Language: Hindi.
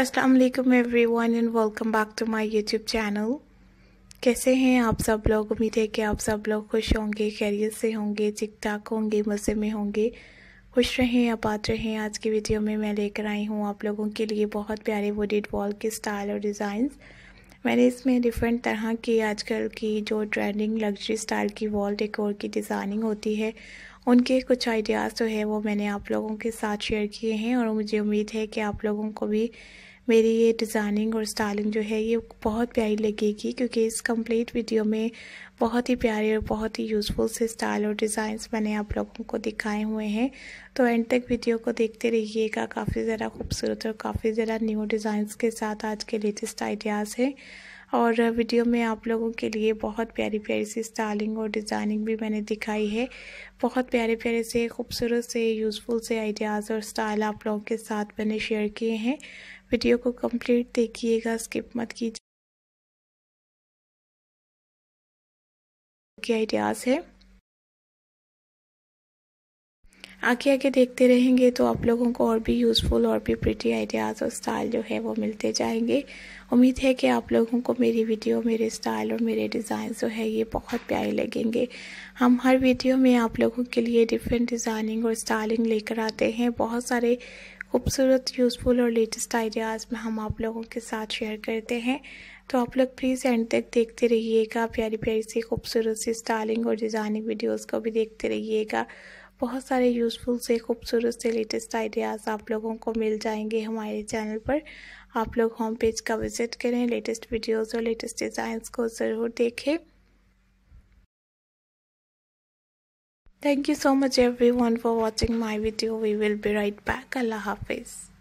अस्सलाम वालेकुम everyone and welcome back to my YouTube channel कैसे हैं आप सब लोग उम्मीद है कि आप सब लोग खुश होंगे खैरियत से होंगे ठीक ठाक होंगे मज़े में होंगे खुश रहें आबाद रहें आज की वीडियो में मैं लेकर आई हूँ आप लोगों के लिए बहुत प्यारे वुडेड वॉल के स्टाइल और डिज़ाइंस मैंने इसमें डिफरेंट तरह की आजकल की जो ट्रेंडिंग लग्जरी स्टाइल की वॉल डेकोर की डिज़ाइनिंग होती है उनके कुछ आइडियाज़ जो है वो मैंने आप लोगों के साथ शेयर किए हैं और मुझे उम्मीद है कि आप लोगों को भी मेरी ये डिज़ाइनिंग और स्टाइलिंग जो है ये बहुत प्यारी लगेगी क्योंकि इस कंप्लीट वीडियो में बहुत ही प्यारे और बहुत ही यूज़फुल से स्टाइल और डिज़ाइंस मैंने आप लोगों को दिखाए हुए हैं तो एंड तक वीडियो को देखते रहिएगा काफ़ी ज़रा खूबसूरत और काफ़ी ज़रा न्यू डिज़ाइंस के साथ आज के लेटेस्ट आइडियाज़ हैं और वीडियो में आप लोगों के लिए बहुत प्यारी प्यारी सी स्टाइलिंग और डिज़ाइनिंग भी मैंने दिखाई है बहुत प्यारे प्यारे से खूबसूरत से यूज़फुल से आइडियाज़ और स्टाइल आप लोगों के साथ मैंने शेयर किए हैं वीडियो को कंप्लीट देखिएगा स्किप मत कीजिए आइडियाज़ है आगे आगे देखते रहेंगे तो आप लोगों को और भी यूज़फुल और भी प्रिटी आइडियाज़ और स्टाइल जो है वो मिलते जाएंगे उम्मीद है कि आप लोगों को मेरी वीडियो मेरे स्टाइल और मेरे डिज़ाइन जो है ये बहुत प्यारे लगेंगे हम हर वीडियो में आप लोगों के लिए डिफरेंट डिज़ाइनिंग और स्टाइलिंग लेकर आते हैं बहुत सारे खूबसूरत यूज़फुल और लेटेस्ट आइडियाज़ में हम आप लोगों के साथ शेयर करते हैं तो आप लोग प्लीज़ एंड तक देखते रहिएगा प्यारी प्यारी सी खूबसूरत सी स्टाइलिंग और डिज़ाइनिंग वीडियोस को भी देखते रहिएगा बहुत सारे यूज़फुल से खूबसूरत से लेटेस्ट आइडियाज़ आप लोगों को मिल जाएंगे हमारे चैनल पर आप लोग होम पेज का विज़िट करें लेटेस्ट वीडियोज़ और लेटेस्ट डिज़ाइंस को ज़रूर देखें thank you so much everyone for watching my video we will be right back अल्लाह हाफिज़